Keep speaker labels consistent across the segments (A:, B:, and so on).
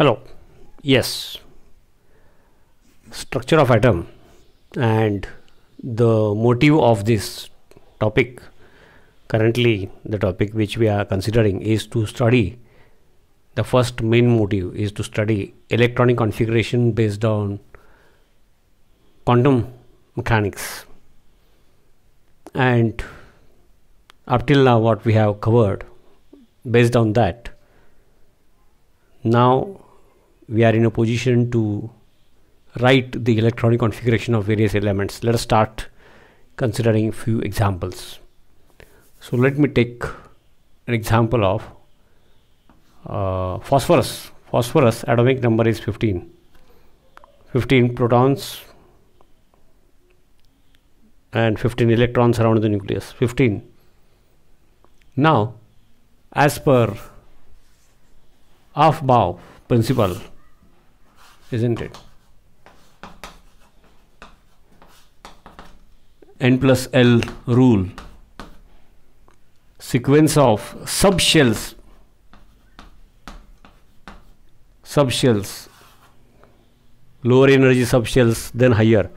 A: hello yes structure of atom and the motive of this topic currently the topic which we are considering is to study the first main motive is to study electronic configuration based on quantum mechanics and up till now what we have covered based on that now we are in a position to write the electronic configuration of various elements. Let us start considering few examples. So let me take an example of uh, phosphorus. Phosphorus atomic number is 15. 15 protons and 15 electrons around the nucleus. 15. Now, as per Aufbau principle, isn't it? N plus L rule sequence of subshells subshells lower energy subshells then higher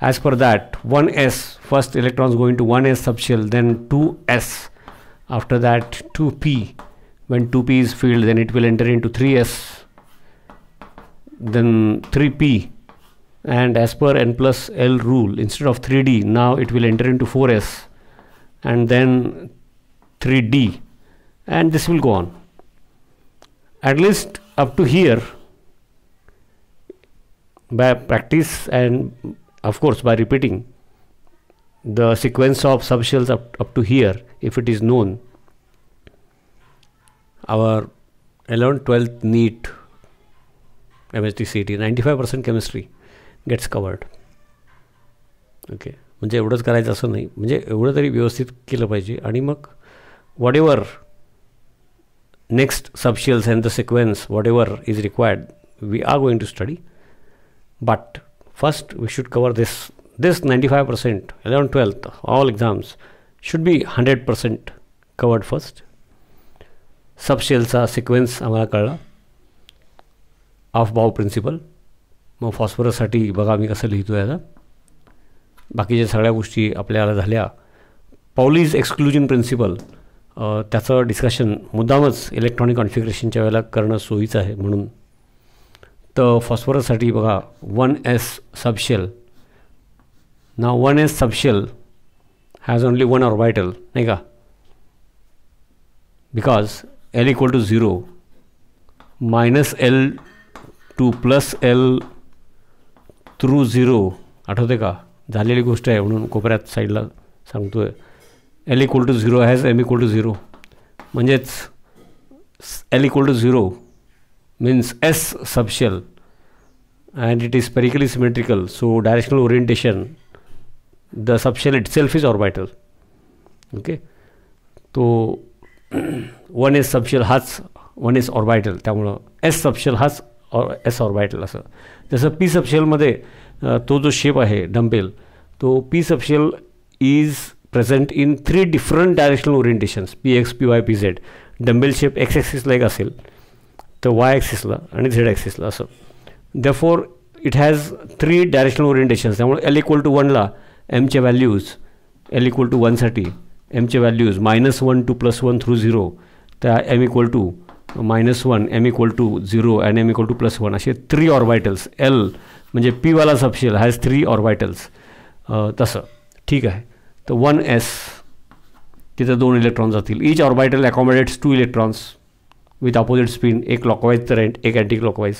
A: as per that 1s first electrons go into 1s subshell then 2s after that 2p when 2p is filled then it will enter into 3s then 3p and as per n plus l rule instead of 3d now it will enter into 4s and then 3d and this will go on at least up to here by practice and of course by repeating the sequence of subshells up, up to here if it is known our 11th 12th neat M S T T five C ninety percent chemistry gets covered okay म्हणजे एवढंच करायचं असं नाही म्हणजे एवढं तरी व्यवस्थित केलं पाहिजे आणि मग whatever next subshells and the sequence whatever is required we are going to study but first we should cover this this ninety five percent eleven twelfth all exams should be hundred percent covered first सबशेलचा sequence आम्हाला कळला of Bav principal मग फॉस्फरससाठी बघा मी कसं लिहितो याचा बाकीच्या सगळ्या गोष्टी आपल्याला झाल्या पॉलीज एक्सक्लुजन प्रिन्सिपल त्याचं डिस्कशन मुद्दामच इलेक्ट्रॉनिक कॉन्फिगरेशनच्या वेळेला करणं सोयीचं आहे म्हणून तर फॉस्फरससाठी बघा वन एस सबशेल ना one S subshell has only one orbital नाही का because L equal to zero minus L to plus L through zero आठवते का झालेली गोष्ट आहे म्हणून कोपऱ्यात साईडला सांगतो आहे L equal to zero has M equal to zero म्हणजेच L equal to zero means S subshell and it is spherically symmetrical so directional orientation the subshell itself is orbital okay तो one S subshell हाच one S orbital त्यामुळं S subshell हाच or S orbital असं जसं P सबशेलमध्ये तो जो shape आहे dumbbell तो P subshell is present in three different directional orientations P X P Y P Z dumbbell shape X ॲक्सिसला एक असेल तर वाय ॲक्सिसला आणि झेड ॲक्सिसला असं therefore it has three directional orientations त्यामुळे एल इक्वल टू वनला एमचे व्हॅल्यूज एल इक्वल टू वनसाठी एमचे values minus one to plus one through zero त्या M equal to minus one M equal to zero and M equal to plus one असे three orbitals L म्हणजे पीवाला subshell has three orbitals तसं ठीक आहे तर वन एस तिथं दोन इलेक्ट्रॉन जातील each orbital accommodates two electrons with opposite spin एक क्लॉकवाईज तर एक अँटी क्लॉकवाईज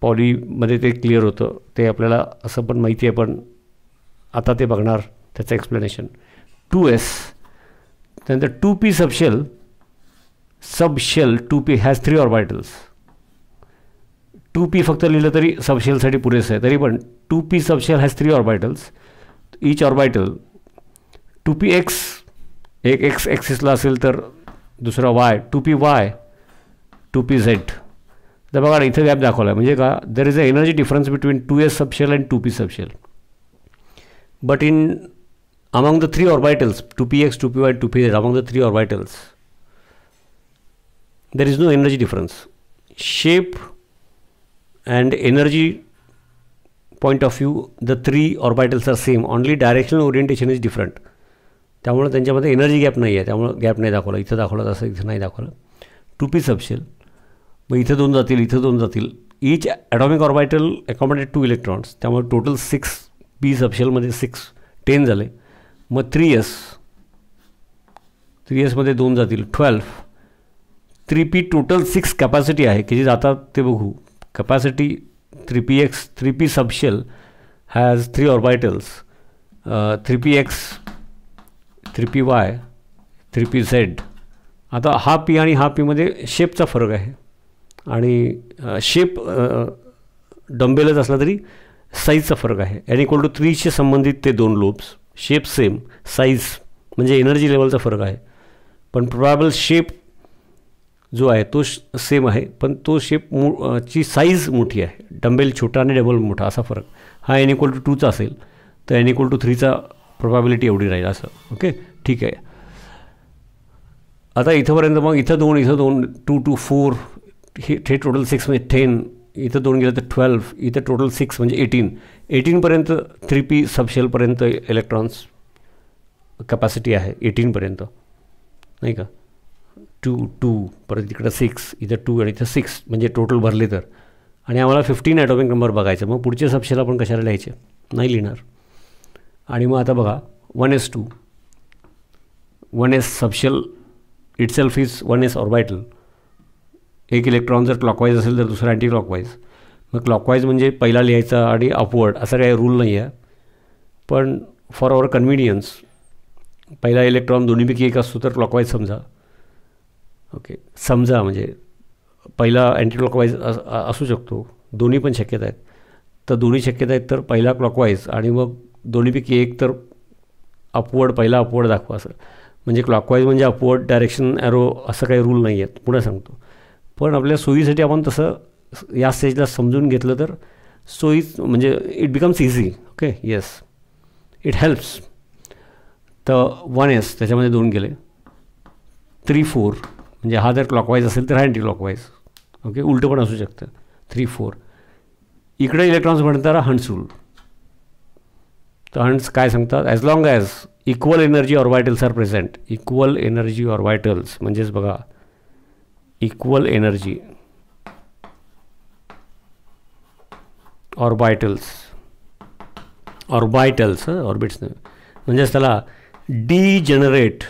A: पॉलीमध्ये ते क्लिअर होतं ते आपल्याला असं पण माहिती आहे पण आता ते बघणार त्याचं एक्सप्लेनेशन टू एस त्यानंतर two P subshell subshell two P has three orbitals two P फक्त लिहिलं तरी सबशेलसाठी पुरेसं आहे तरी पण two P subshell has three orbitals each orbital two P X एक एक्स ॲक्सिसला असेल तर दुसरा Y two P Y two P Z तर बघा इथं गॅप दाखवला आहे म्हणजे का there is a energy difference between two S subshell and to P subshell but in the three two P X two P Y two P Z among the three orbitals there is no energy difference. Shape and energy point of view, the three orbitals are same, only directional orientation is different. त्यामुळे त्यांच्यामध्ये energy gap नाही आहे त्यामुळं gap नाही दाखवला इथं दाखवलं तसं इथं नाही दाखवलं टू पी सबशेल मग इथं दोन जातील इथं दोन जातील each atomic orbital accommodate two electrons त्यामुळे टोटल सिक्स पी सबशेलमध्ये सिक्स टेन झाले मग थ्री एस थ्री एसमध्ये दोन जातील twelve three P total six capacity आहे की जी आता ते बघू capacity three P X three P subshell has three orbitals three P X three P Y three P Z आता हा पी आणि हा पीमध्ये शेपचा फरक आहे आणि शेप डंबेलच असला तरी साईजचा फरक आहे एन इक्वल टू थ्रीशी संबंधित ते दोन लोब्स शेप सेम साईज म्हणजे एनर्जी लेवलचा फरक आहे पण प्रोबॅबल शेप जो आहे तो सेम आहे पण तो शेप मो ची साईज मोठी आहे डंबेल छोटा आणि डबल मोठा असा फरक हा एन इक्वल टू टूचा असेल तर एन इक्वल टू थ्रीचा प्रॉबॅबिलिटी एवढी राहील असं ओके ठीक आहे आता इथंपर्यंत मग इथं दोन इथं दोन टू टू फोर हे टोटल सिक्स म्हणजे टेन इथं दोन गेलं तर ट्वेल्व इथं टोटल सिक्स म्हणजे एटीन एटीनपर्यंत थ्री पी सबशेलपर्यंत इलेक्ट्रॉन्स कॅपॅसिटी आहे एटीनपर्यंत नाही का टू टू परत तिकडं सिक्स इथं टू आणि इथं सिक्स म्हणजे टोटल भरले तर आणि आम्हाला फिफ्टीन ॲटॉमिक नंबर बघायचं मग पुढचे सबशेल आपण कशाला लिहायचे नाही लिहिणार आणि मग आता बघा one S two one S subshell itself is one S orbital एक इलेक्ट्रॉन जर क्लॉकवाईज असेल तर दुसरा अँटी क्लॉकवाईज मग क्लॉकवाईज म्हणजे पहिला लिहायचा आणि अपवर्ड असा काही रूल नाही आहे पण फॉर आवर कन्व्हिनियन्स पहिला इलेक्ट्रॉन दोन्हीपैकी एक असतो तर क्लॉकवाईज समजा ओके समजा म्हणजे पहिला अँटी क्लॉकवाईज असू शकतो दोन्ही पण शक्यता आहेत तर दोन्ही शक्यता आहेत तर पहिला क्लॉकवाईज आणि मग दोन्हीपैकी एक तर अपवर्ड पहिला अपवर्ड दाखवा असं म्हणजे क्लॉकवाईज म्हणजे अपवर्ड डायरेक्शन ॲरो असं काही रूल नाही आहेत पुन्हा सांगतो पण आपल्या सोयीसाठी आपण तसं या स्टेजला समजून घेतलं तर सोयीच म्हणजे it becomes easy okay yes it helps तर वन एस त्याच्यामध्ये दोन गेले थ्री फोर म्हणजे हा जर क्लॉकवाईज असेल तर हा अँटी क्लॉकवाईज ओके उलटं पण असू शकतं थ्री फोर इकडे इलेक्ट्रॉन्स म्हणताना हंड्स रूल तर हंड्स काय सांगतात as long as equal energy orbitals are present equal energy orbitals म्हणजेच बघा equal energy orbitals orbitals orbits म्हणजेच त्याला degenerate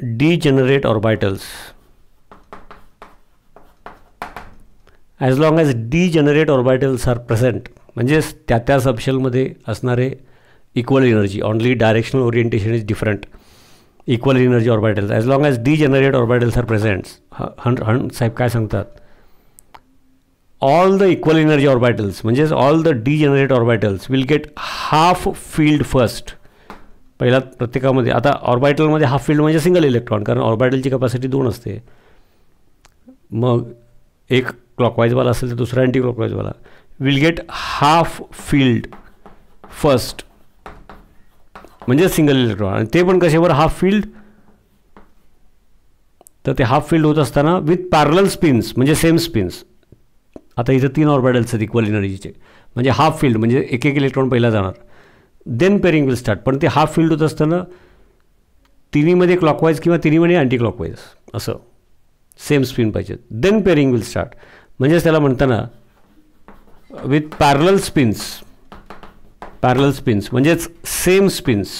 A: degenerate orbitals as long as degenerate orbitals are present म्हणजेच त्या त्या सबशेलमध्ये असणारे equal energy only directional orientation is different equal energy orbitals as long as degenerate orbitals are present हं हं साहेब काय सांगतात all the equal energy orbitals म्हणजेच all the degenerate orbitals will get half filled first पहिला प्रत्येकामध्ये आता ऑर्बायटलमध्ये हाफ फील्ड म्हणजे सिंगल इलेक्ट्रॉन कारण ऑर्बायटलची कपॅसिटी दोन असते मग एक क्लॉकवाईजवाला असेल तर दुसरा अँटी क्लॉकवाईजवाला will get half filled first म्हणजे सिंगल इलेक्ट्रॉन आणि ते पण कशावर हाफ फील्ड तर ते हाफ फील्ड होत असताना विथ पॅरल स्पिन्स म्हणजे सेम स्पिन्स आता इथं तीन ऑर्बायटल्स आहेत इक्वल एनर्जीचे म्हणजे हाफ फील्ड म्हणजे एक एक इलेक्ट्रॉन पहिला जाणार देन पेरिंग विल स्टार्ट पण ते हाफ फील्ड होत असताना तिन्हीमध्ये क्लॉकवाईज किंवा तिन्हीमध्ये अँटी क्लॉकवाईज असं सेम स्पिन पाहिजेत देन पेरिंग विल स्टार्ट म्हणजेच त्याला म्हणताना विथ पॅरल स्पिन्स पॅरल स्पिन्स म्हणजेच सेम स्पिन्स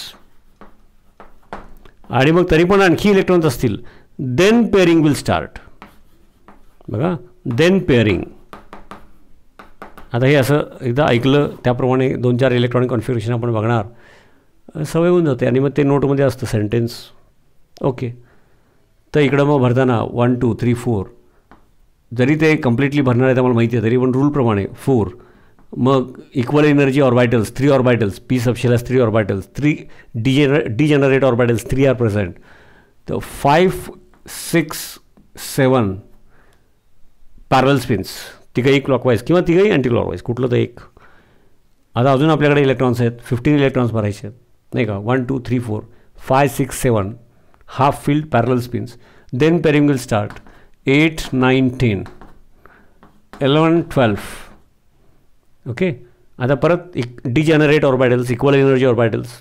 A: आणि मग तरी पण आणखी इलेक्ट्रॉन्स असतील देन पेअरिंग विल स्टार्ट बघा देन पेअरिंग आता हे असं एकदा ऐकलं त्याप्रमाणे दोन चार इलेक्ट्रॉनिक कॉन्फिगरेशन आपण बघणार सवय होऊन जाते आणि मग ते नोटमध्ये असतं सेंटेन्स ओके तर इकडं मग भरताना वन टू थ्री फोर जरी ते कम्प्लिटली भरणार आहे आम्हाला माहिती आहे तरी पण रूलप्रमाणे फोर मग equal energy orbitals three orbitals P सबशेलास three orbitals three degenerate degenerate orbitals three are present तर five six seven parallel spins तिघंही क्लॉकवाईज किंवा तिघंही अँटी क्लॉकवाईज कुठलं तर एक आता अजून आपल्याकडे इलेक्ट्रॉन्स आहेत फिफ्टीन इलेक्ट्रॉन्स भरायचे आहेत नाही का one two three four five six seven half filled parallel spins then pairing will start eight nine ten eleven twelve okay आता परत एक degenerate orbitals equal energy orbitals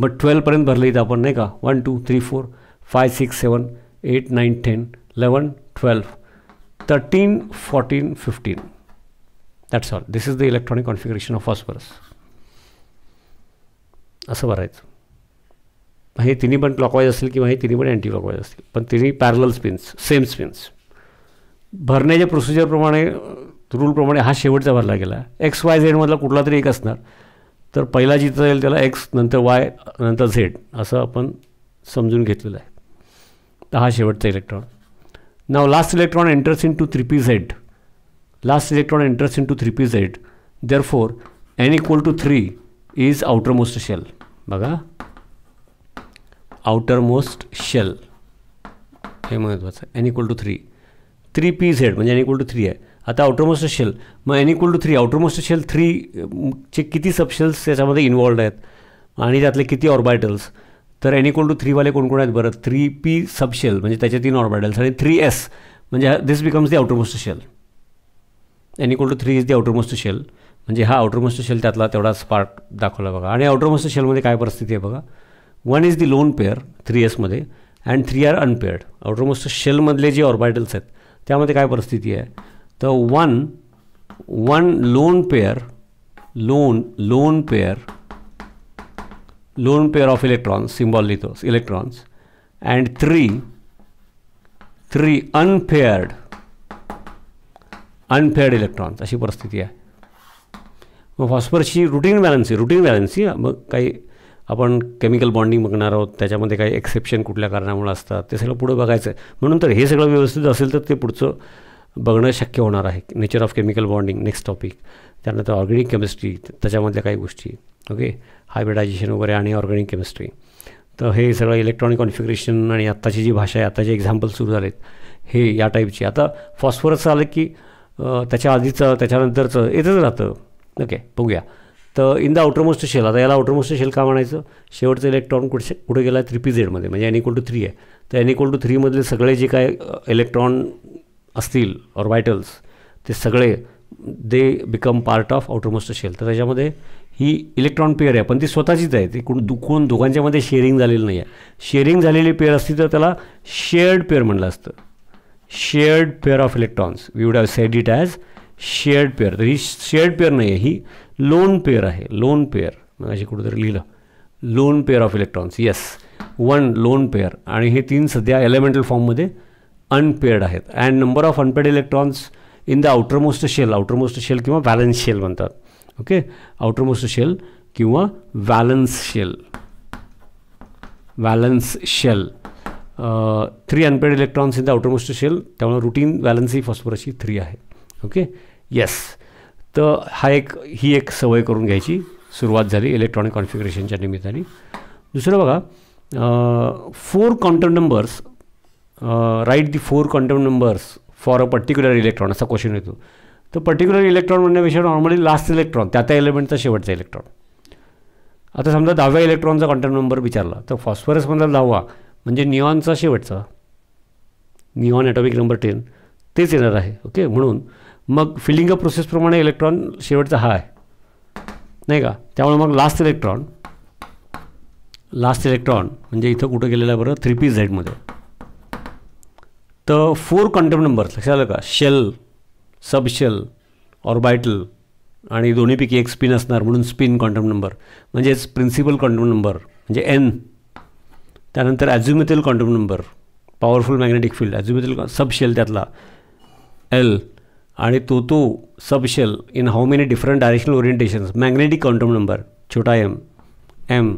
A: मग ट्वेल्वपर्यंत भरले इथं आपण नाही का one two three four five six seven eight nine ten eleven twelve 13, 14, 15. That's all. This is the electronic configuration of phosphorus. असं भरायचं हे तिन्ही पण क्लॉकवाईज असेल किंवा हे तिन्ही पण अँटी क्लॉकवाईज असतील पण तिन्ही पॅरल स्पिन्स सेम स्पिन्स भरण्याच्या प्रोसिजरप्रमाणे रूलप्रमाणे हा शेवटचा भरला गेला एक्स वाय झेडमधला कुठला तरी एक असणार तर पहिला जिथं जाईल त्याला एक्स नंतर वाय नंतर झेड असं आपण समजून घेतलेलं आहे तर हा शेवटचा electron Now last electron enters into 3pz. Last electron enters into 3pz. Therefore, n equal to 3 is outermost shell. बघा आउटरमोस्ट शेल हे महत्त्वाचं N equal to three three P Z म्हणजे एन इक्वल टू थ्री आहे आता outermost shell मग N equal to three outermost shell three चे किती subshells त्याच्यामध्ये इन्वॉल्ड आहेत आणि त्यातले किती ऑर्बायटल्स तर एन इक्वल टू थ्रीवाले कोण कोण आहेत बरं थ्री पी सबशेल म्हणजे त्याचे तीन ऑर्बिटल्स आणि थ्री एस म्हणजे this becomes the outermost shell N equal to three is the outermost shell म्हणजे हा आउटरमोस्ट म्हणजे शेल त्यातला तेवढाच पार्ट दाखवला बघा आणि आउटरमोस्ट शेलमध्ये काय परिस्थिती आहे बघा one is the lone pair three एसमध्ये and three are unpaired outermost शेलमधले जे ऑर्बिटल्स आहेत त्यामध्ये काय परिस्थिती आहे तर one one lone pair lone lone pair lone pair of electrons, symbol lithos, electrons, and three, three unpaired, unpaired electrons अशी परिस्थिती आहे मग फॉस्फरसची रुटीन बॅलन्सी रुटीन बॅलन्सी मग काही आपण केमिकल बॉन्डिंग बघणार आहोत त्याच्यामध्ये काही एक्सेप्शन कुठल्या कारणामुळे असतात ते सगळं पुढं बघायचं आहे म्हणून तर हे सगळं व्यवस्थित असेल तर ते पुढचं बघणं शक्य होणार आहे nature of chemical bonding next topic त्यानंतर ऑर्गेनिक केमिस्ट्री त्याच्यामधल्या काही गोष्टी ओके हायब्रिडायझेशन वगैरे आणि ऑर्गॅनिक केमिस्ट्री तर हे सगळं इलेक्ट्रॉनिक कॉन्फिगरेशन आणि आत्ताची जी भाषा आहे आत्ताचे एक्झाम्पल सुरू झालेत हे या टाईपची आता फॉस्फरस आलं की त्याच्या आधीचं त्याच्यानंतरचं येतच राहतं ओके बघूया तर इन द आउटरमोस्ट शेल आता याला आउटरमोस्ट शेल का म्हणायचं शेवटचं इलेक्ट्रॉन कुठे कुठे गेला थ्री पी झेडमध्ये म्हणजे एन इक्वल टू थ्री आहे तर एन इक्वल टू थ्रीमधले सगळे जे काय इलेक्ट्रॉन असतील व्हायटल्स ते सगळे they become part of outermost shell तर त्याच्यामध्ये ही इलेक्ट्रॉन पेअर आहे पण ती स्वतःचीच आहे ती कोण कोण दोघांच्यामध्ये शेअरिंग झालेली नाही आहे शेअरिंग झालेली पेअर असती तर त्याला शेअर्ड पेअर म्हणलं असतं shared pair of electrons we would have said it as shared pair तर ही शेअर्ड पेअर नाही आहे ही लोन पेअर आहे लोन पेअर मग अशी कुठंतरी लिहिलं lone pair of electrons yes one lone pair आणि हे तीन सध्या एलिमेंटल फॉर्ममध्ये अनपेड आहेत and number of unpaired electrons in the outermost shell outermost shell किंवा बॅलन्स शेल म्हणतात ओके आउटरमोस्ट शेल किंवा valence shell valence shell three unpaired electrons in the outermost shell त्यामुळे रुटीन व्हॅलन्सी फॉस्फरसची three आहे okay yes तर हा एक ही एक सवय करून घ्यायची सुरुवात झाली इलेक्ट्रॉनिक कॉन्फिगरेशनच्या निमित्ताने दुसरं बघा four counter numbers right the four quantum numbers for a particular electron असा क्वेश्चन येतो तर पर्टिक्युलर इलेक्ट्रॉन म्हणण्यापेक्षा नॉर्मली लास्ट इलेक्ट्रॉन त्या त्या एलिमेंटचा शेवटचा इलेक्ट्रॉन आता समजा दहाव्या इलेक्ट्रॉनचा क्वांटम नंबर विचारला तर फॉस्फरसमधला दहावा म्हणजे निऑनचा शेवटचा निऑन ॲटॉमिक नंबर टेन तेच येणार आहे ओके म्हणून मग फिलिंग अप प्रोसेसप्रमाणे इलेक्ट्रॉन शेवटचा हा आहे नाही का त्यामुळे मग लास्ट इलेक्ट्रॉन लास्ट इलेक्ट्रॉन म्हणजे इथं कुठं गेलेलं आहे बरं थ्री पी झेडमध्ये तर फोर कॉन्टम नंबर्स लक्षात आलं का शेल सबशेल ऑर्बायटल आणि दोन्हीपैकी एक स्पिन असणार म्हणून स्पिन कॉन्टम नंबर म्हणजेच प्रिन्सिपल कॉन्टम नंबर म्हणजे एन त्यानंतर azimuthal quantum number powerful magnetic field azimuthal subshell त्यातला एल आणि तो तो subshell in how many different directional orientations magnetic quantum number छोटा एम एम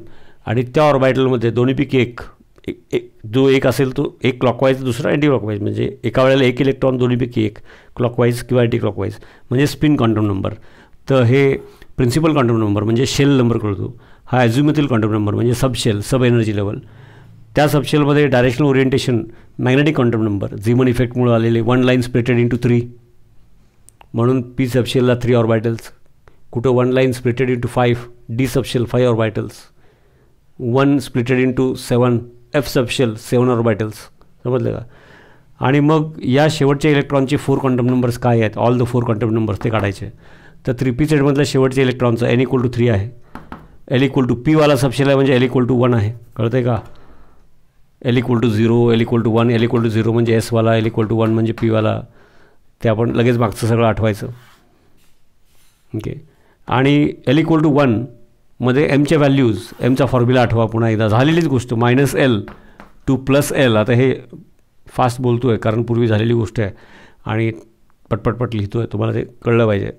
A: आणि त्या ऑर्बायटलमध्ये दोन्हीपैकी एक एक जो एक असेल तो एक क्लॉकवाईज दुसरा अँटी क्लॉकवाईज म्हणजे एका वेळेला एक इलेक्ट्रॉन दोन्हीपैकी एक क्लॉकवाईज किंवा अँटी क्लॉकवाईज म्हणजे स्पिन क्वांटम नंबर तर हे प्रिन्सिपल क्वांटम नंबर म्हणजे शेल नंबर कळतो हा ॲझ्युमेथील क्वांटम नंबर म्हणजे शेल सब एनर्जी लेवल त्या सबशेलमध्ये directional orientation magnetic quantum number Zeeman इफेक्टमुळे आलेले one line splitted into three म्हणून पी सबशेलला थ्री बायटल्स कुठं one line splitted into five D subshell five orbitals one splitted into seven f subshell seven orbitals समजलं का आणि मग या शेवटच्या इलेक्ट्रॉनचे फोर क्वांटम नंबर्स काय आहेत all the four quantum numbers ते काढायचे तर थ्री पी सेटमधल्या शेवटच्या इलेक्ट्रॉनचं एन इक्वल टू थ्री आहे एल इक्वल टू पीवाला सबशेल आहे म्हणजे एल इक्वल टू वन आहे कळतं का L equal to zero l equal to one L equal to zero म्हणजे एसवाला एल इक्वल टू वन म्हणजे पीवाला ते आपण लगेच मागचं सगळं आठवायचं ओके आणि एल इक्वल टू वन मध्ये एमचे व्हॅल्यूज एमचा फॉर्म्युला आठवा पुन्हा एकदा झालेलीच गोष्ट minus L to plus l आता हे फास्ट बोलतो आहे कारण पूर्वी झालेली गोष्ट आहे आणि पटपटपट लिहितो आहे तुम्हाला ते कळलं पाहिजे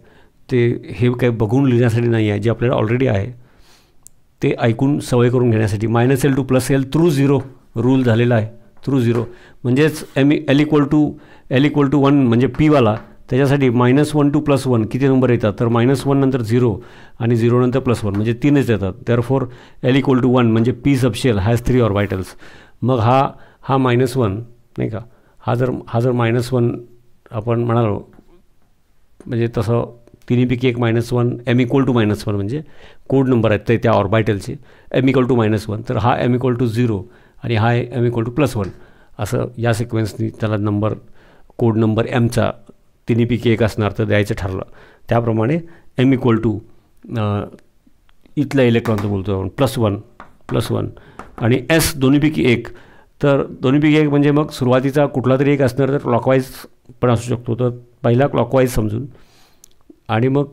A: ते हे काही बघून लिहिण्यासाठी नाही आहे जे आपल्याला ऑलरेडी आहे ते ऐकून सवय करून घेण्यासाठी minus L to plus L through zero rule झालेला आहे थ्रू झिरो म्हणजेच m l equal to l equal to one म्हणजे पीवाला त्याच्यासाठी minus one to plus one किती नंबर येतात तर मायनस वन नंतर झिरो आणि झिरो नंतर प्लस वन म्हणजे तीनच येतात therefore l equal to one म्हणजे p subshell has three orbitals मग हा हा मायनस वन नाही का हा जर हा जर मायनस वन आपण म्हणालो म्हणजे तसं तिन्हीपैकी एक minus one M equal to minus one म्हणजे कोड नंबर आहेत ते त्या ऑर्बायटलचे m equal to minus one तर हा एम इक्वल टू झिरो आणि हा m equal to plus one असं या सिक्वेन्सनी त्याला नंबर कोड नंबर एमचा तिन्हीपैकी एक असणार तर द्यायचं ठरलं त्याप्रमाणे एम इक्वल टू इथलं इलेक्ट्रॉनचं बोलतो आपण प्लस वन प्लस वन आणि एस दोन्हीपैकी एक तर दोन्हीपैकी एक म्हणजे मग सुरुवातीचा कुठला तरी एक असणार तर क्लॉकवाईज पण असू शकतो तर पहिला क्लॉकवाईज समजून आणि मग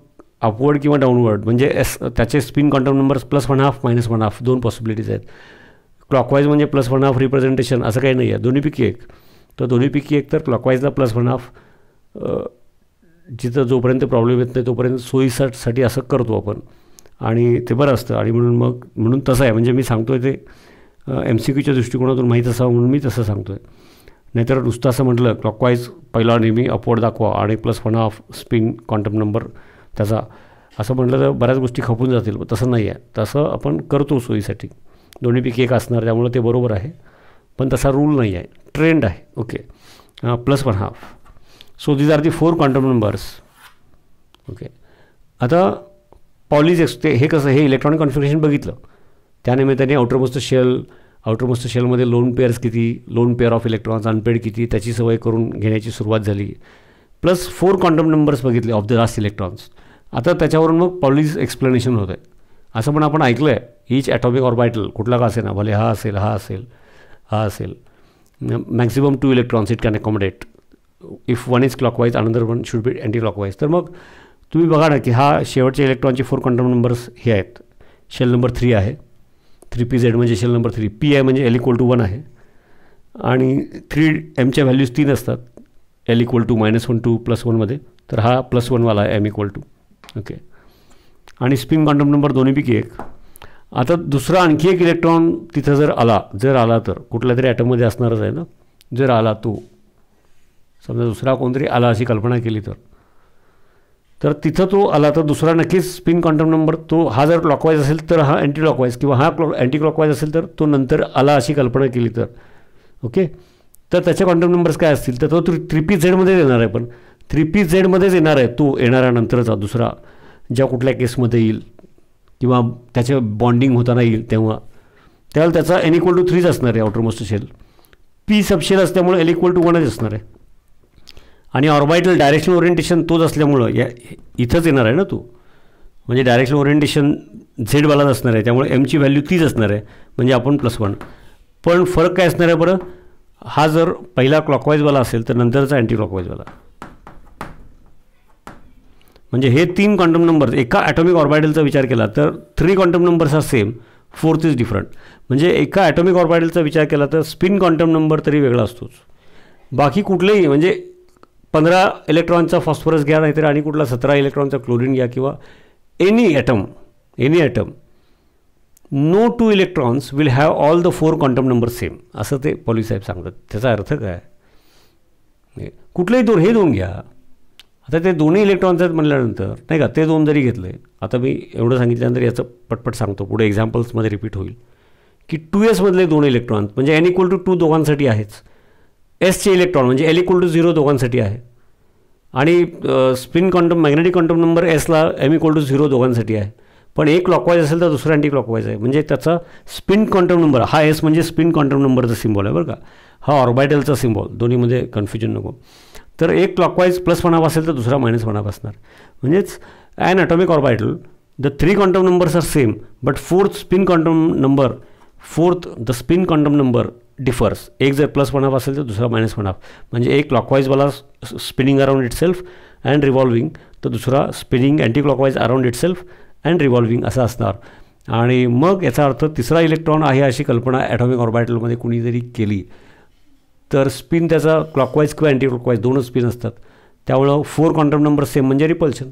A: अपवर्ड किंवा डाऊनवर्ड म्हणजे एस त्याचे spin contact numbers plus one half minus one half दोन पॉसिबिलिटीज आहेत क्लॉकवाईज म्हणजे प्लस वन हाफ रिप्रेझेंटेशन असं काही नाही आहे दोन्हीपैकी एक तर दोन्हीपैकी एक तर क्लॉकवाईजला प्लस वन हाफ जिथं जोपर्यंत प्रॉब्लेम येत नाही तोपर्यंत सोयीसाठी असं करतो आपण आणि ते बरं असतं आणि म्हणून मग म्हणून तसं आहे म्हणजे मी सांगतो आहे ते एम सी क्यूच्या दृष्टिकोनातून माहीत असावं म्हणून मी तसं सांगतो आहे नाहीतर नुसतं असं म्हटलं क्लॉकवाईज पहिला नेहमी अपवर्ड दाखवा आणि plus one half spin quantum number त्याचा असं म्हटलं तर बऱ्याच गोष्टी खपून जातील तसं नाही आहे तसं आपण करतो सोयीसाठी दोन्हीपैकी एक असणार त्यामुळं ते बरोबर आहे पण तसा रूल नाही आहे ट्रेंड आहे okay plus one half so these are the four quantum numbers okay आता पॉलीज एक्स ते हे कसं हे इलेक्ट्रॉनिक कॉन्फिगरेशन बघितलं त्यानिमित्ताने मोस्ट शेल आउटरमोस्ट शेलमध्ये लोन पेअर्स किती lone pair of electrons unpaired किती त्याची सवय करून घेण्याची सुरुवात झाली प्लस फोर क्वांटम नंबर्स बघितले ऑफ द लास्ट इलेक्ट्रॉन्स आता त्याच्यावरून मग पॉलीज एक्सप्लेनेशन होतं आहे असं पण आपण ऐकलं आहे ईच ॲटॉमिक बायटल कुठला का असेल ना भले हा असेल हा असेल हा असेल maximum two electrons it can accommodate if one is clockwise another one should be anti clockwise तर मग तुम्ही बघा ना की हा शेवटचे इलेक्ट्रॉनचे फोर कंट्रोल नंबर्स हे आहेत शेल नंबर थ्री आहे थ्री पी झेड म्हणजे shell number three p I म्हणजे एल इक्वल टू वन आहे आणि थ्री एमच्या व्हॅल्यूज तीन असतात l equal to minus one to plus वनमध्ये तर हा प्लस वनवाला आहे एम इक्वल टू ओके आणि स्पिन क्वांटम नंबर दोन्हीपैकी एक आता दुसरा आणखी एक इलेक्ट्रॉन तिथं जर आला जर आला तर कुठल्या तरी ॲटममध्ये असणारच आहे ना जर आला तो समजा दुसरा कोणतरी आला अशी कल्पना केली तर तर तिथं तो आला तर दुसरा नक्कीच स्पिन क्वांटम नंबर तो हा जर क्लॉकवाईज असेल तर हा अँटी क्लॉकवाईज किंवा हा क्लॉ अँटी क्लॉकवाईज असेल तर तो नंतर आला अशी कल्पना केली तर ओके तर त्याचे क्वांटम नंबर्स काय असतील तर तो थ्री थ्री पी झेडमध्येच येणार आहे पण थ्री पी झेडमध्येच येणार आहे तो येणारा नंतरचा दुसरा ज्या कुठल्या केसमध्ये येईल किंवा त्याचे बॉन्डिंग होताना येईल तेव्हा त्यावेळेला त्याचा एन इक्वल टू थ्रीच असणार आहे ऑटरमोस्ट शेल पी सबशेल असल्यामुळे एल इक्वल टू वनच असणार आहे आणि ऑर्बायटल डायरेक्शन ओरिएंटेशन तोच असल्यामुळं या इथंच येणार आहे ना तू म्हणजे डायरेक्शन ओरिएंटेशन झेडवालाच असणार आहे त्यामुळे एमची व्हॅल्यू तीच असणार आहे म्हणजे आपण प्लस वन पण फरक काय असणार आहे बरं हा जर पहिला क्लॉकवाईजवाला असेल तर नंतरचा अँटी क्लॉकवाईजवाला म्हणजे हे तीन क्वांटम नंबर्स एका ॲटॉमिक ऑर्बायडलचा विचार केला तर three quantum numbers are same fourth is different म्हणजे एका ॲटॉमिक ऑर्बायडलचा विचार केला तर स्पिन क्वांटम नंबर तरी वेगळा असतोच बाकी कुठलेही म्हणजे पंधरा इलेक्ट्रॉनचा फॉस्फरस घ्या नाहीतर आणि कुठला सतरा इलेक्ट्रॉनचा क्लोरीन घ्या किंवा any atom any atom no two electrons will have all the four quantum number same असं ते साहेब सांगतात त्याचा अर्थ काय कुठलेही दोन हे दोन घ्या आता ते दोन्ही इलेक्ट्रॉन्स आहेत म्हटल्यानंतर नाही का ते दोन जरी घेतले आता मी एवढं सांगितल्यानंतर याचं पटपट सांगतो पुढे एक्झाम्पल्समध्ये रिपीट होईल की टू एसमधले दोन इलेक्ट्रॉन्स म्हणजे एन इक्वल टू टू दोघांसाठी आहेच एसचे इलेक्ट्रॉन म्हणजे एल इक्वल टू झिरो दोघांसाठी आहे आणि spin quantum magnetic quantum number एसला एम इक्वल टू झिरो दोघांसाठी आहे पण एक क्लॉकवाईज असेल तर दुसरा अँटी क्लॉकवाईज आहे म्हणजे त्याचा स्पिन क्वांटम नंबर हा एस म्हणजे स्पिन क्वांटम नंबरचा सिम्बॉल आहे बरं का हा ऑर्बायटलचा सिम्बॉल दोन्हीमध्ये कन्फ्युजन नको तर एक क्लॉकवाईज प्लस म्हणावा असेल तर दुसरा मायनस म्हणावा असणार म्हणजेच an atomic orbital the three quantum numbers are same but fourth spin quantum number fourth the spin quantum number differs एक जर प्लस वन हाफ असेल तर दुसरा मायनस वन हाफ म्हणजे एक क्लॉकवाईजवाला spinning around itself and revolving तर दुसरा spinning anti clockwise around itself and revolving असा असणार आणि मग याचा अर्थ तिसरा इलेक्ट्रॉन आहे अशी कल्पना ॲटॉमिक ऑर्बायटलमध्ये कुणी जरी केली तर स्पिन त्याचा क्लॉकवाईज किंवा अँटी क्लॉकवाईज दोनच स्पिन असतात त्यामुळं फोर क्वांटम नंबर सेम म्हणजे रिपल्शन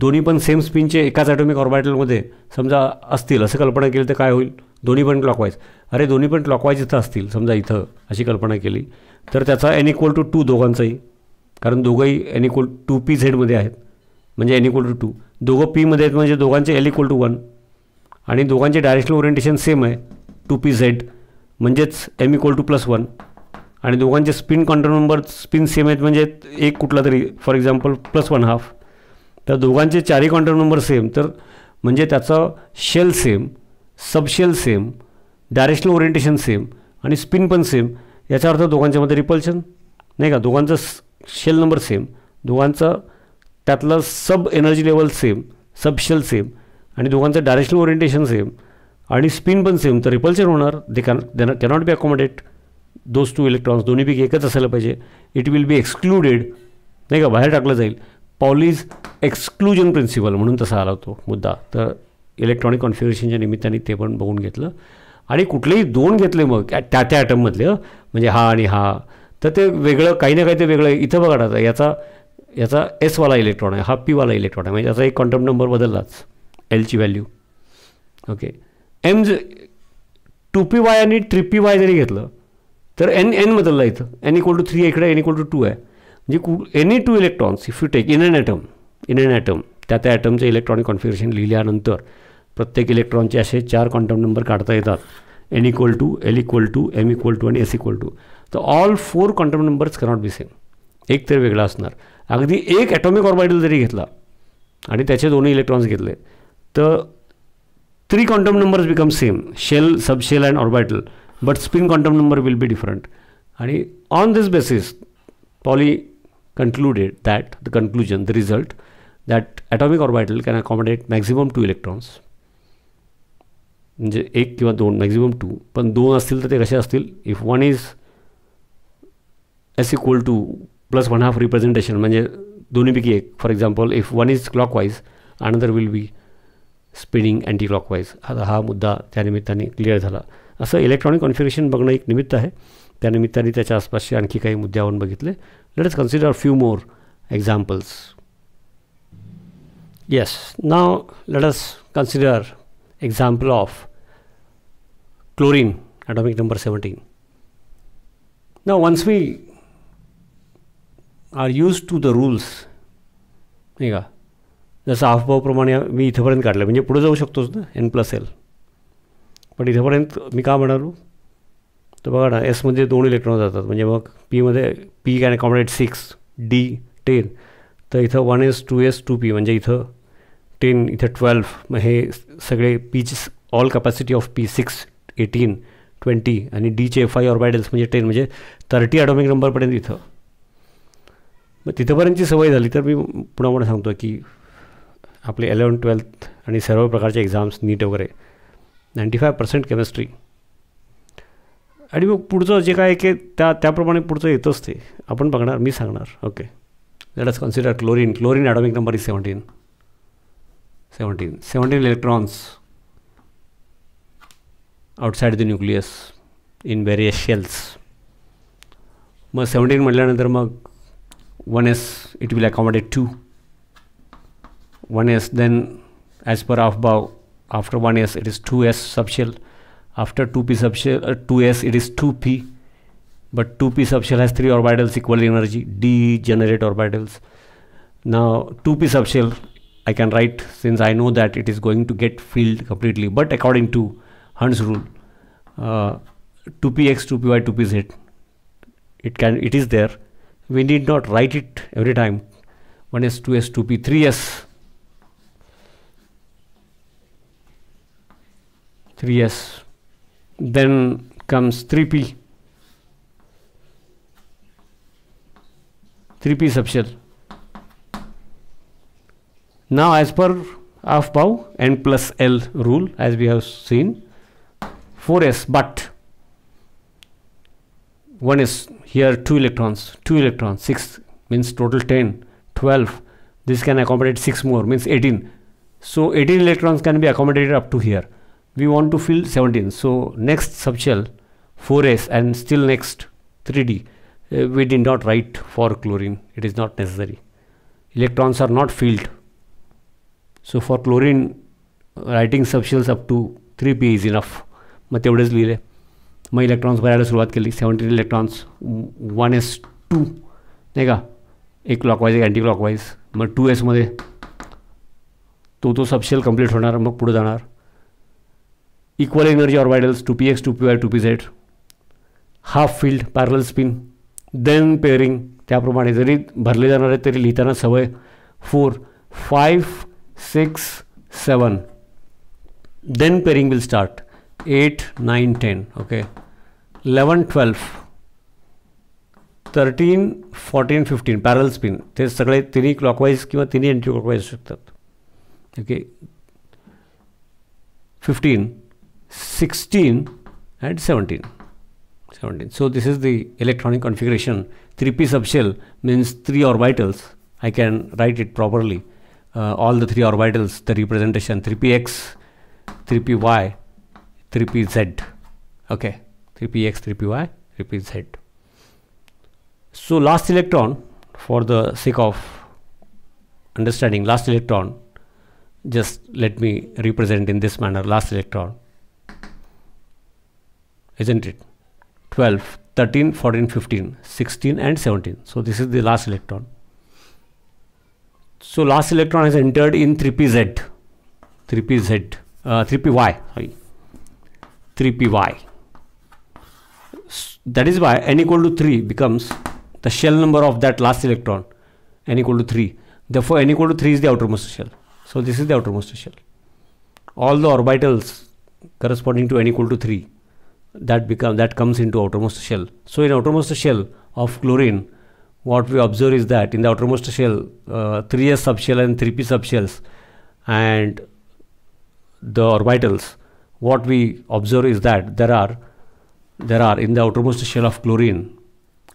A: दोन्ही पण सेम स्पिनचे एकाच ॲटॉमिक ऑर्बायटलमध्ये समजा असतील असं कल्पना केली तर काय होईल दोन्ही पण क्लॉकवाईज अरे दोन्ही पण क्लॉकवाईज इथं असतील समजा इथं अशी कल्पना केली तर त्याचा एन इक्वल टू टू दोघांचाही कारण दोघंही एन इक्वल टू पी झेडमध्ये आहेत म्हणजे एन इक्वल टू टू दोघं पीमध्ये आहेत म्हणजे दोघांचे एल इक्वल टू वन आणि दोघांचे डायरेक्शनल ओरिएंटेशन सेम आहे टू पी झेड म्हणजेच m equal to plus one आणि दोघांचे spin control number spin same आहेत म्हणजे एक कुठला तरी for example plus one half तर दोघांचे चारही कॉन्ट्रोल नंबर सेम तर म्हणजे त्याचं shell same subshell same directional orientation same आणि स्पिन पण सेम याचा अर्थ दोघांच्यामध्ये रिपल्शन नाही का दोघांचा शेल नंबर सेम दोघांचा त्यातलं sub energy level same subshell same आणि दोघांचं डायरेक्शनल ओरिएंटेशन सेम आणि स्पिन पण सेम तर रिपल्शन होणार they can then cannot be accommodate those two electrons दोन्हीपैकी एकच असायला पाहिजे इट विल बी एक्सक्लुडेड नाही का बाहेर टाकलं जाईल पॉलीज एक्सक्लुजन प्रिन्सिपल म्हणून तसा आला होतो मुद्दा तर इलेक्ट्रॉनिक कॉन्फिगरेशनच्या निमित्ताने ते पण बघून घेतलं आणि कुठलेही दोन घेतले मग त्या त्या ॲटममधलं म्हणजे हा आणि हा तर ते वेगळं काही ना काही ते वेगळं इथं बघा आता याचा याचा एसवाला इलेक्ट्रॉन आहे हा पीवाला इलेक्ट्रॉन आहे म्हणजे याचा एक क्वांटम नंबर बदललाच एलची व्हॅल्यू ओके एम ज टू पी वाय आणि थ्री पी वाय जरी घेतलं तर एन एन बदलला इथं एन इक्वल टू थ्री इकडे n equal to two two म्हणजे कु any two electrons if you take in an atom in an atom त्या त्या ॲटमचं इलेक्ट्रॉनिक कॉन्फिगरेशन लिहिल्यानंतर प्रत्येक इलेक्ट्रॉनचे असे चार क्वांटम नंबर काढता येतात n equal to l equal to M equal to आणि एस इक्वल टू तर all four quantum numbers cannot be same एक तरी वेगळा असणार अगदी एक ॲटॉमिक ऑर्बिटल जरी घेतला आणि त्याचे दोन्ही इलेक्ट्रॉन्स घेतले तर three quantum numbers become same shell subshell and orbital but spin quantum number will be different आणि on this basis Pauli concluded that the conclusion the result that atomic orbital can accommodate maximum two electrons म्हणजे एक किंवा दोन maximum to पण दोन असतील तर ते कसे असतील if one is s equal to plus one half representation म्हणजे दोन्हीपैकी एक for example if one is clockwise another will be spinning anti clockwise आता हा मुद्दा त्यानिमित्ताने क्लिअर झाला असं इलेक्ट्रॉनिक कॉन्फिगरेशन बघणं एक निमित्त आहे त्यानिमित्ताने त्याच्या आसपासचे आणखी काही मुद्द्यावरून बघितले is consider few more examples yes now is consider example of chlorine atomic number seventeen ना once we are use to the rules नाही का जसं हाफभावप्रमाणे मी इथंपर्यंत काढलं म्हणजे पुढे जाऊ शकतोच ना एन प्लस एल पण इथंपर्यंत मी का म्हणालो तर बघा ना एस म्हणजे दोन इलेक्ट्रॉन जातात म्हणजे मग पीमध्ये p can accommodate six d ten तर इथं one S two S two p म्हणजे इथं टेन इथं ट्वेल्व मग हे सगळे पीचे all capacity of p six eighteen twenty आणि डीचे एफ आय बायडल्स म्हणजे टेन म्हणजे थर्टी ॲटॉमिक नंबरपर्यंत इथं मग तिथंपर्यंतची सवय झाली तर मी पुन्हा पुन्हा सांगतो की आपले इलेवन ट्वेल्थ आणि सर्व प्रकारचे एक्झाम्स नीट वगैरे नाईंटी फाय पर्सेंट केमिस्ट्री आणि मग पुढचं जे काय की त्या त्याप्रमाणे पुढचं येतच ते आपण बघणार मी सांगणार okay let us consider chlorine chlorine atomic number is seventeen seventeen seventeen electrons outside the nucleus in various shells मग सेवन्टीन म्हटल्यानंतर मग one s it will accommodate two one s then as per Aufbau after one s it is two S subshell after two P subshell two s it is but 2p subshell has three orbitals equal energy d generate orbitals now 2p subshell i can write since i know that it is going to get filled completely but according to Hund's rule, uh, 2px, 2py, 2pz. It can, it is there. We need not write it every time. 1s, 2s, 2p, 3s. 3s. Then comes 3p. 3p subshell. Now as per half n plus L rule as we have seen 4s but one is here two electrons two electrons six means total 10 12 this can accommodate six more means 18 so 18 electrons can be accommodated up to here we want to fill 17 so next subshell 4s and still next 3d uh, we did not write for chlorine it is not necessary electrons are not filled so for chlorine writing subshells up to 3p is enough मैं तेवढेच लिहिले मग electrons भरायला सुरुवात केली seventy electrons one S two नाही का एक क्लॉकवाईज एक अँटी क्लॉकवाईज मग टू एसमध्ये तो तो सबशेल कंप्लीट होणार मग पुढे जाणार equal energy orbitals two P X two P Y two P Z half filled parallel spin then pairing त्याप्रमाणे जरी भरले जाणार आहेत तरी लिहिताना सवय four five six seven then pairing will start 8 9 10 okay 11 12 thirteen fourteen fifteen parallel spin ते सगळे तिन्ही क्लॉकवाईज किंवा तिन्ही अँटी क्लॉकवाईज असू शकतात okay fifteen sixteen and seventeen seventeen so this is the electronic configuration three P subshell means three orbitals I can write it properly all the three orbitals the representation three P X three P Y 3pz okay 3px 3py 3pz so last electron for the sake of understanding last electron just let me represent in this manner last electron isn't it 12 13 14 15 16 and 17 so this is the last electron so last electron has entered in 3pz 3pz uh, 3py sorry 3py. That is why n equal to 3 becomes the shell number of that last electron, n equal to 3. Therefore, n equal to 3 is the outermost shell. So, this is the outermost shell. All the orbitals corresponding to n equal to 3 that become that comes into outermost shell. So, in outermost shell of chlorine, what we observe is that in the outermost shell, uh, 3s subshell and 3p subshells and the orbitals what we observe is that there are there are in the outermost shell of chlorine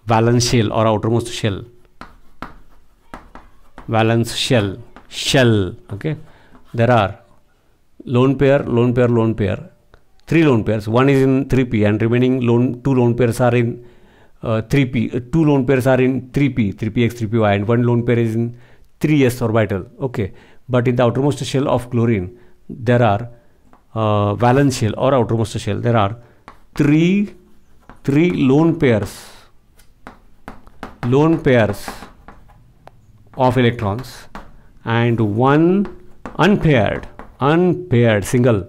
A: valence shell or outermost shell valence shell shell okay there are lone pair lone pair lone pair three lone pairs one is in 3p and remaining lone two lone pairs are in uh, 3p uh, two lone pairs are in 3p 3px 3py and one lone pair is in 3s orbital okay but in the outermost shell of chlorine there are uh, valence shell or outermost shell, there are three three lone pairs lone pairs of electrons and one unpaired unpaired single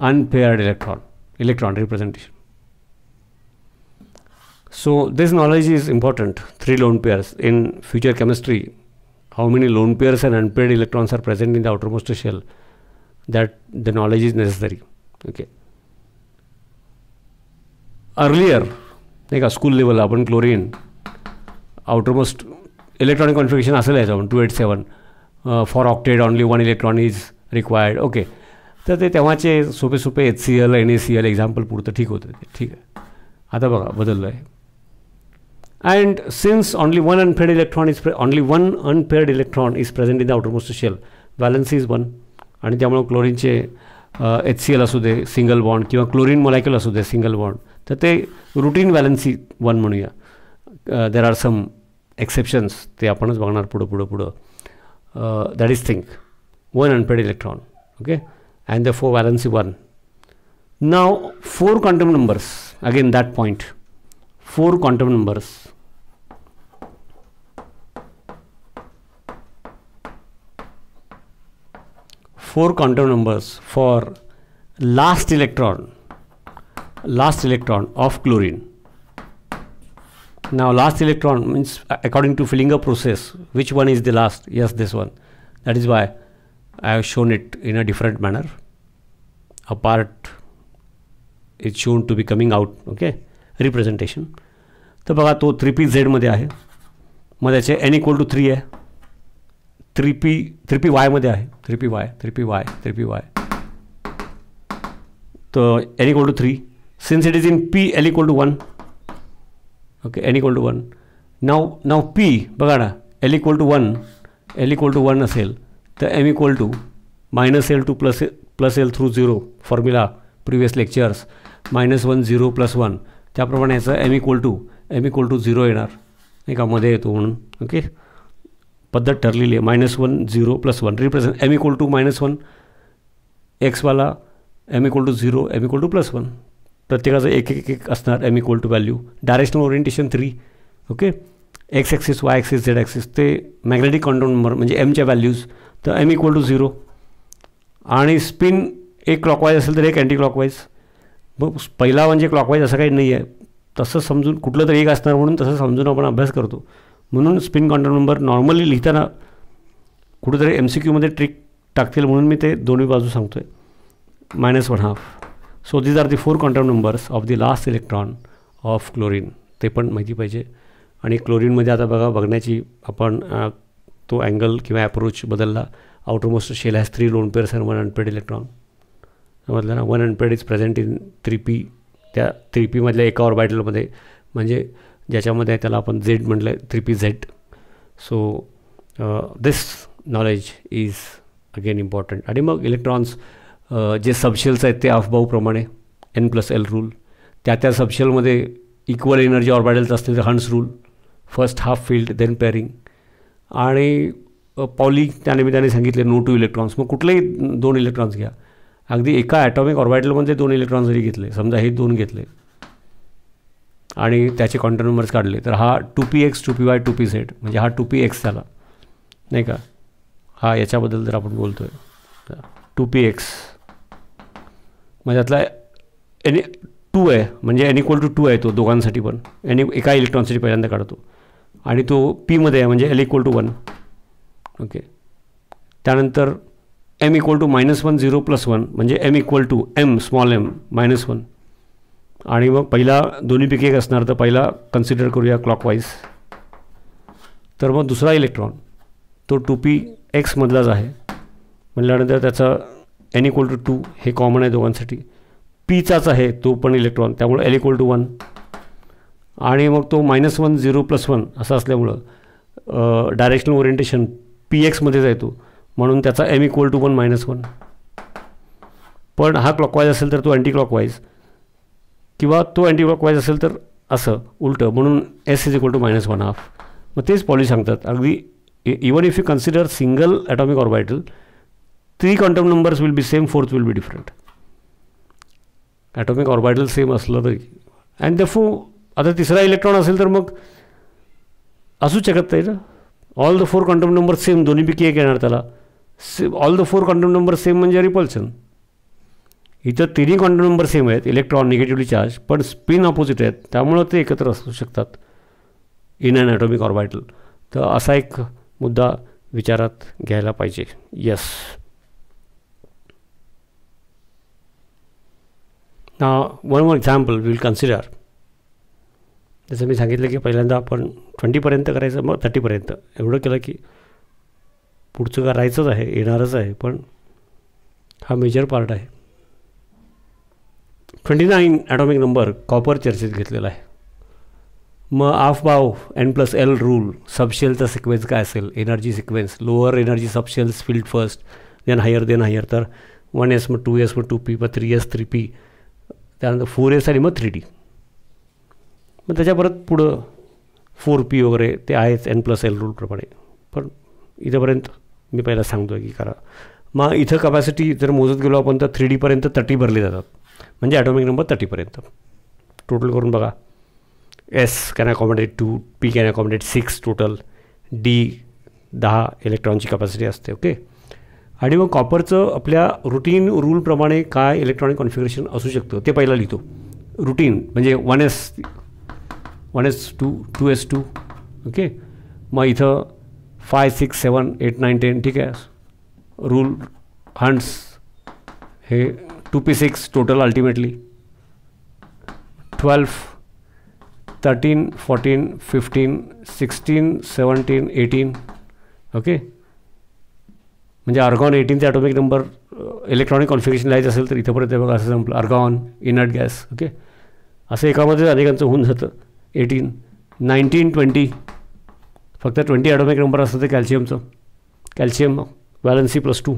A: unpaired electron electron representation so this knowledge is important three lone pairs in future chemistry how many lone pairs and unpaired electrons are present in the outermost shell that the knowledge is necessary. Okay. Earlier, like a school level, upon chlorine, outermost electronic configuration as well as 287, uh, 4 octet, only one electron is required. Okay. तर ते तेव्हाचे सोपे सोपे H C L N A C L example पुरतं ठीक होतं ते ठीक आहे आता बघा बदललं आहे and since only one unpaired electron is pre only one unpaired electron is present in the आणि त्यामुळे क्लोरीनचे एच सी एल असू दे सिंगल बॉन्ड किंवा क्लोरीन मोलायक्युल असू दे सिंगल बॉन्ड तर ते रुटीन व्हॅलन्सी वन म्हणूया देर आर सम एक्सेप्शन्स ते आपणच बघणार पुढं पुढं पुढं that is think one unpaired electron okay and the four valency one now four quantum numbers again that point four quantum numbers four quantum numbers for last electron last electron of chlorine. Now last electron means uh, according to Fillinger process, which one is the last? Yes, this one. That is why I have shown it in a different manner. A part is shown to be coming out, okay? representation. तर बघा तो three p P झेडमध्ये आहे मग त्याचे N equal to आहे थ्रीपी P वायमध्ये आहे three P Y three P Y three P Y तर N equal to three since it is in P L equal to one okay N equal to one now now P बघा ना L equal to one L equal to one असेल तर M equal to minus L to plus plus L through zero formula previous lectures minus one zero plus one त्याप्रमाणे याचं M equal to M equal to zero येणार नाही का मध्ये येतो म्हणून ओके पद्धत ठरलेली आहे minus one zero plus one represent M equal to minus one एक्सवाला M equal to zero M equal to plus one प्रत्येकाचं एक एक एक असणार M equal to value directional orientation three okay X axis Y axis Z axis ते magnetic control number म्हणजे एमच्या values तर एम इक्वल टू झिरो आणि स्पिन एक क्लॉकवाईज असेल तर एक अँटी क्लॉकवाईज मग पहिला म्हणजे क्लॉकवाईज असं काही नाही आहे तसं समजून कुठलं तरी एक असणार म्हणून तसं समजून आपण अभ्यास करतो म्हणून स्पिन काउंटर नंबर नॉर्मली लिहिताना कुठेतरी एम सी क्यूमध्ये ट्रिक टाकतील म्हणून मी ते दोन्ही बाजू सांगतो आहे minus one half so these are the four contact numbers of the last electron of chlorine ते पण माहिती पाहिजे आणि क्लोरीनमध्ये आता बघा बघण्याची आपण तो अँगल किंवा ॲप्रोच बदलला outermost shell has three lone pairs and one unpaired electron समजलं ना one unpaired is present in three P त्या थ्री पीमधल्या एका ऑर्बायटलमध्ये म्हणजे ज्याच्यामध्ये त्याला आपण झेड म्हटलं three P Z so this knowledge is again important आणि मग इलेक्ट्रॉन्स uh, जे सबशेल्स आहेत ते अफबाऊप्रमाणे एन प्लस एल रूल त्या त्या सबशेलमध्ये इक्वल एनर्जी ऑर्बिटल्स असतील तर Hund's rule first half filled then pairing आणि पॉली uh, त्यानिमित्ताने सांगितले नो टू इलेक्ट्रॉन्स मग कुठलेही दोन इलेक्ट्रॉन्स घ्या अगदी एका ॲटॉमिक ऑर्बिटलमध्ये दोन इलेक्ट्रॉन्स जरी घेतले समजा हे दोन घेतले आणि त्याचे कॉन्टॅक्ट नंबर्स काढले तर हा two P X two P Y two P Z म्हणजे हा टू पी एक्स झाला नाही का हा याच्याबद्दल जर आपण बोलतो आहे टू पी एक्स म्हणजे त्यातला एनी टू आहे म्हणजे एन इक्वल टू टू आहे तो दोघांसाठी पण एन एका इलेक्ट्रॉनसाठी पहिल्यांदा काढतो आणि तो पीमध्ये आहे म्हणजे L equal to one okay त्यानंतर M equal to minus one zero plus one म्हणजे M equal to M small M minus one आणि मग पहिला दोन्हीपैकी एक असणार तर पहिला कन्सिडर करूया क्लॉकवाईज तर मग दुसरा इलेक्ट्रॉन तो टू पी एक्समधलाच आहे म्हटल्यानंतर त्याचा एन इक्वल टू टू हे कॉमन आहे दोघांसाठी पीचाच आहे तो पण इलेक्ट्रॉन त्यामुळे एल इक्वल टू वन आणि मग तो minus one zero plus one असा असल्यामुळं डायरेक्शनल ओरिएंटेशन पी एक्समध्येच येतो म्हणून त्याचा M equal to one minus one पण हा क्लॉकवाईज असेल तर तो अँटी क्लॉकवाईज किंवा तो अँटी क्लॉकवाईज असेल तर असं उलटं म्हणून S is equal to minus one half मग तेच पॉली सांगतात अगदी even if you consider single atomic orbital three quantum numbers will be same fourth will be different atomic orbital same असलं तरी अँड द फो आता तिसरा इलेक्ट्रॉन असेल तर मग असूच शकत नाही ना all the four quantum number same दोन्हीपैकी एक येणार त्याला say all the four quantum number same म्हणजे रिपल्शन इथं तिन्ही क्वांटम नंबर सेम आहेत इलेक्ट्रॉन निगेटिव्हली चार्ज पण स्पिन ऑपोजिट आहेत त्यामुळं ते एकत्र असू शकतात इन अन ॲटॉमिक ऑर्बायटल तर असा एक मुद्दा विचारात घ्यायला पाहिजे यस ना one more example we will consider जसं मी सांगितलं की पहिल्यांदा आपण ट्वेंटीपर्यंत करायचं मग थर्टीपर्यंत एवढं केलं की पुढचं करायचंच आहे येणारच आहे पण हा मेजर पार्ट आहे twenty nine atomic number copper चर्चेत घेतलेला आहे मग Aufbau N plus L rule सबशेलचा सिक्वेन्स काय असेल energy sequence lower energy subshells filled first then higher then higher तर वन एस मग टू एस मग टू पी मग थ्री एस थ्री पी त्यानंतर फोर एस आणि मग थ्री डी मग त्याच्या परत पुढं फोर पी वगैरे ते आहेच एन प्लस एल रूलप्रमाणे पण इथंपर्यंत मी पहिला सांगतो की करा मग इथं कपॅसिटी जर मोजत गेलो आपण तर थ्री डीपर्यंत तटी भरले जातात म्हणजे ॲटॉमिक नंबर थर्टीपर्यंत टोटल करून बघा S can accommodate two P can accommodate six total D दहा इलेक्ट्रॉनची कॅपॅसिटी असते ओके आणि मग कॉपरचं आपल्या रुटीन रूलप्रमाणे काय इलेक्ट्रॉनिक कॉन्फिगरेशन असू शकतं ते पहिला लिहितो रुटीन म्हणजे one S one S two two S two okay मग इथं five six seven eight nine ten ठीक आहे रूल हंड्स हे two P six total ultimately twelve thirteen fourteen fifteen 16 17 eighteen okay म्हणजे अर्गॉन एटीनचे ॲटोमिक नंबर इलेक्ट्रॉनिक कॉन्फिगरेशन लिहायचं असेल तर इथंपर्यंत बघा असं संपलं आर्गॉन इनर्ट गॅस ओके असं एकामध्ये अनेकांचं होऊन जातं एटीन नाईन्टीन ट्वेंटी फक्त ट्वेंटी ॲटोमिक नंबर असतं ते कॅल्शियमचं calcium valency plus two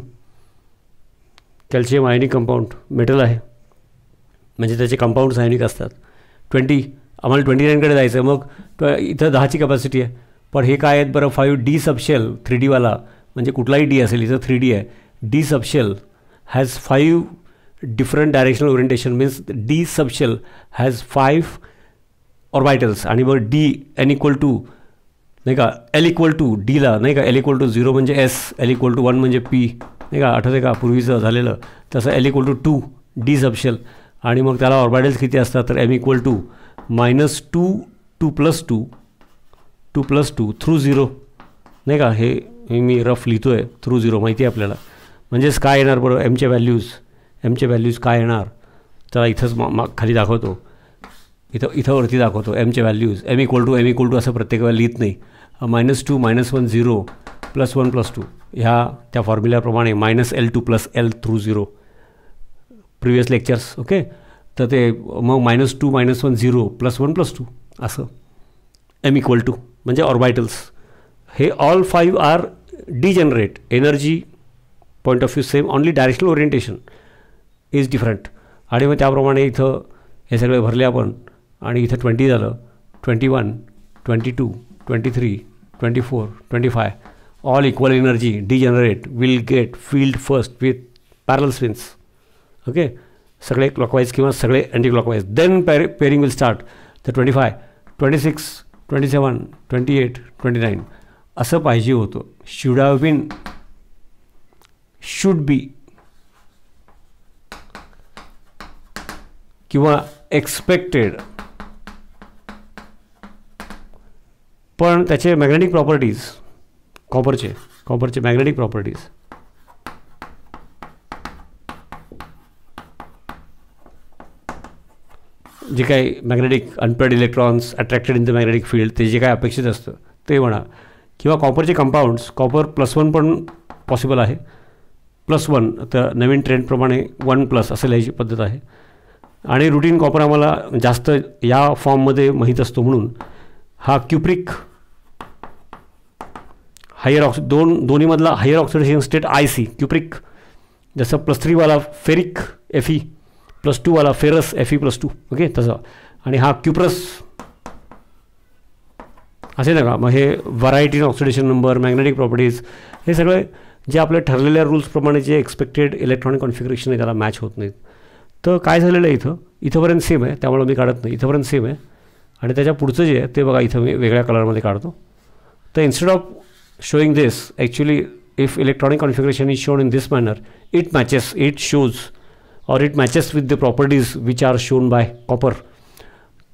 A: calcium ionic compound metal आहे म्हणजे त्याचे कंपाऊंड आयनिक असतात ट्वेंटी आम्हाला ट्वेंटी नाईनकडे जायचं आहे मग ट इथं दहाची कॅपॅसिटी आहे पण हे काय आहेत बरं फाईव्ह डी सबशेल थ्री डीवाला म्हणजे कुठलाही डी असेल इथं थ्री डी आहे D subshell has five different directional orientation means D subshell has five orbitals आणि मग डी एन इक्वल टू नाही का एल इक्वल टू डीला नाही का एल इक्वल टू झिरो म्हणजे S L equal to one म्हणजे पी नाही का आठवते का पूर्वीचं झालेलं तसं L equal to two D subshell आणि मग त्याला ऑर्बायडल्स किती असतात तर M equal to minus two to plus two to plus two through zero नाही का हे मी रफ लिहितो आहे थ्रू झिरो माहिती आहे आपल्याला म्हणजेच काय येणार बरोबर एमचे व्हॅल्यूज एमचे व्हॅल्यूज काय येणार त्याला इथंच मा खाली दाखवतो इथं इथं वरती दाखवतो एमचे values M equal to M equal to असं प्रत्येक वेळा लिहित नाही minus two minus one zero plus one plus two ह्या त्या फॉर्म्युल्याप्रमाणे minus L to plus L through zero previous lectures okay तर ते मग minus two minus one zero plus one plus two असं एम इक्वल टू म्हणजे orbitals हे all five are degenerate energy point of view same only directional orientation is different आणि मग त्याप्रमाणे इथं हे सगळे भरले आपण आणि इथं ट्वेंटी झालं twenty one twenty two twenty three twenty four twenty five all equal energy degenerate will get filled first with parallel spins okay सगळे क्लॉकवाईज किंवा सगळे anticlockwise then pair pairing will start तर twenty five twenty six twenty seven twenty eight twenty nine असं पाहिजे होतं should have been should be किंवा expected पण त्याचे मॅग्नेटिक प्रॉपर्टीज कॉपरचे कॉपरचे मॅग्नेटिक प्रॉपर्टीज जे काही magnetic unpaired electrons attracted in the magnetic field ते जे काय अपेक्षित असतं ते म्हणा किंवा कॉपरचे कंपाऊंड्स कॉपर प्लस वन पण पॉसिबल आहे प्लस वन तर नवीन ट्रेंडप्रमाणे वन प्लस असं लिहायची पद्धत आहे आणि रुटीन कॉपर आम्हाला जास्त या फॉर्ममध्ये माहीत असतो म्हणून हा क्युप्रिक हायर ऑक्सि दोन दोन्हीमधला higher oxidation state I C cupric जसं प्लस थ्रीवाला फेरिक एफ ई प्लस टूवाला ferrous E plus two okay तसं आणि हा क्युप्रस असे नका मग हे variety oxidation number magnetic properties हे सगळे जे आपल्या ठरलेल्या रूल्सप्रमाणे जे एक्सपेक्टेड इलेक्ट्रॉनिक कॉन्फिग्रेशन आहे त्याला मॅच होत नाहीत तर काय झालेलं आहे इथं इथंपर्यंत सेम आहे त्यामुळे मी काढत नाही इथंपर्यंत सेम आहे आणि त्याच्या पुढचं जे आहे ते बघा इथं मी वेगळ्या कलरमध्ये काढतो तर instead of showing this actually if electronic configuration is shown in this manner it matches it shows or it matches with the properties which are shown by copper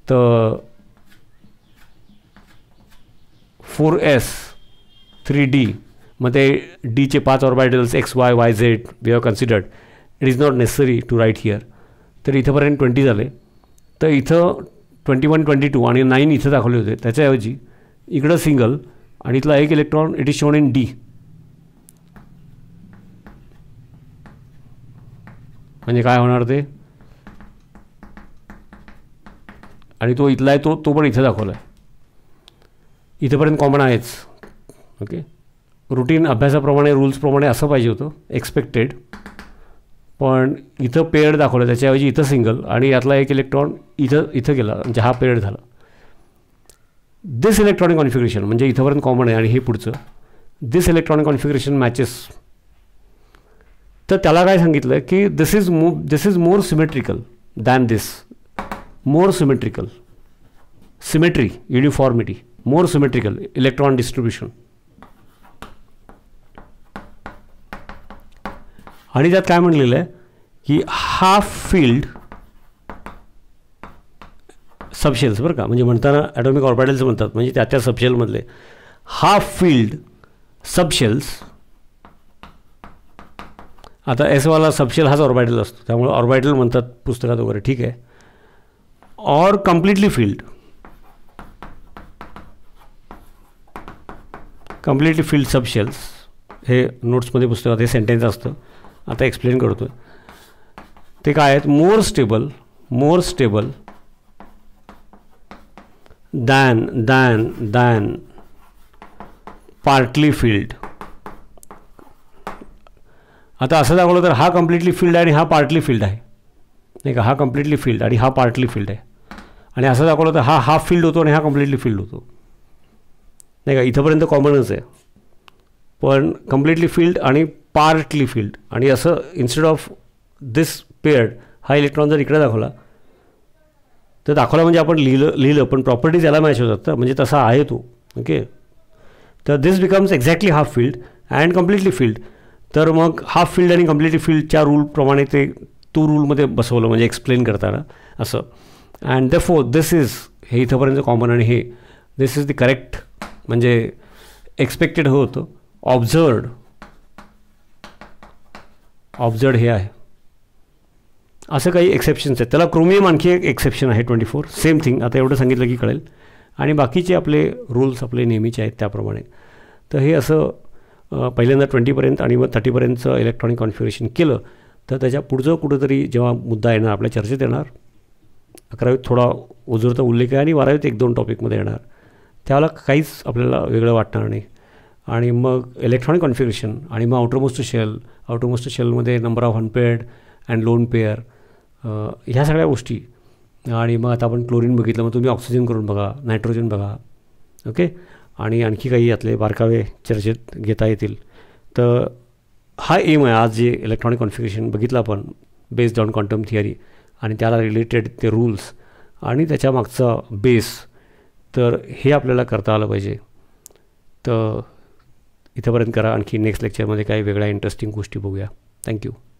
A: the 4s 3d मध्ये डीचे पाच orbitals X Y Y Z we considered considered it is not necessary to write here तर इथंपर्यंत twenty झाले तर इथं twenty one twenty two आणि nine इथं दाखवले होते त्याच्याऐवजी इकडं सिंगल आणि इथला एक electron it is shown in D म्हणजे काय होणार ते आणि तो इथला आहे तो तो पण इथे दाखवला आहे इथंपर्यंत कॉमन आहेच ओके रुटीन अभ्यासाप्रमाणे रूल्सप्रमाणे असं पाहिजे होतं एक्सपेक्टेड पण इथं पेड दाखवलं त्याच्याऐवजी इथं सिंगल आणि यातला एक इलेक्ट्रॉन इथं इथं गेला म्हणजे हा पेड झाला दिस इलेक्ट्रॉनिक कॉन्फिगरेशन म्हणजे इथंपर्यंत कॉमन आहे आणि हे पुढचं दिस इलेक्ट्रॉनिक कॉन्फिगरेशन मॅचेस तर त्याला काय सांगितलं की this is mo this is more symmetrical than this more symmetrical symmetry uniformity more symmetrical electron distribution आणि त्यात काय म्हणलेलं आहे की हाफ फील्ड सबशेल्स बरं का म्हणजे म्हणताना ॲटॉमिक ऑर्बिटल्स म्हणतात म्हणजे त्या त्या सबशेलमधले हाफ फील्ड सबशेल्स आता एसवाला सबशेल हाच ऑर्बिटल असतो त्यामुळे ऑर्बिटल म्हणतात पुस्तकात वगैरे ठीक आहे or completely filled completely filled subshells हे नोट्समध्ये पुस्तकात हे सेंटेन्स असतं आता एक्सप्लेन करतो ते काय आहेत more stable more stable than than than partly filled आता असं दाखवलं तर हा कम्प्लिटली फील्ड आहे आणि हा पार्टली फील्ड आहे नाही का हा कम्प्लिटली फील्ड आणि हा पार्टली फील्ड आहे आणि असं दाखवलं तर हा हाफ फील्ड होतो आणि हा कम्प्लिटली फील्ड होतो नाही का इथंपर्यंत कॉमनच आहे पण कम्प्लिटली फील्ड आणि पार्टली फील्ड आणि असं इन्स्टेड ऑफ दिस पेअर्ड हा इलेक्ट्रॉन जर इकडे दाखवला तर दाखवला म्हणजे आपण लिहिलं लिहिलं पण प्रॉपर्टीज याला मॅच होतात तर म्हणजे तसा आहे तो ओके तर this becomes exactly half filled and completely filled तर मग हाफ फील्ड आणि कम्प्लिटली फील्डच्या रूलप्रमाणे ते तो रूलमध्ये बसवलं म्हणजे एक्सप्लेन करताना असं अँड द फो दिस इज हे इथंपर्यंत कॉमन आणि हे दिस इज द करेक्ट म्हणजे एक्सपेक्टेड होतं ऑब्झर्ड ऑब्झर्ड हे आहे असं काही एक्सेप्शन्स आहेत त्याला क्रोमियम आणखी एक एक्सेप्शन आहे ट्वेंटी फोर सेम थिंग आता एवढं सांगितलं की कळेल आणि बाकीचे आपले रूल्स आपले नेहमीचे आहेत त्याप्रमाणे तर हे असं पहिल्यांदा ट्वेंटीपर्यंत आणि मग थर्टीपर्यंतचं इलेक्ट्रॉनिक कॉन्फिगरेशन केलं तर त्याच्या पुढचं कुठंतरी जेव्हा मुद्दा येणार आपल्या चर्चेत येणार अकरावीत थोडा तर उल्लेख आहे आणि बारावीत एक दोन टॉपिकमध्ये येणार त्याला काहीच आपल्याला वेगळं वाटणार नाही आणि मग इलेक्ट्रॉनिक कॉन्फिगरेशन आणि मग आउटरमोस्ट शेल आउटरमोस्ट शेलमध्ये number of unpaired and lone pair ह्या सगळ्या गोष्टी आणि मग आता आपण क्लोरीन बघितलं मग तुम्ही ऑक्सिजन करून बघा नायट्रोजन बघा ओके आणि आणखी काही यातले बारकावे चर्चेत घेता येतील तर हा एम आहे आज जे इलेक्ट्रॉनिक कॉन्फिगरेशन बघितलं आपण बेस्ड ऑन क्वांटम थिअरी आणि त्याला रिलेटेड ते रूल्स आणि त्याच्या मागचा बेस तर हे आपल्याला करता आलं पाहिजे तर इथंपर्यंत करा आणखी नेक्स्ट लेक्चरमध्ये काही वेगळ्या इंटरेस्टिंग गोष्टी बघूया थँक्यू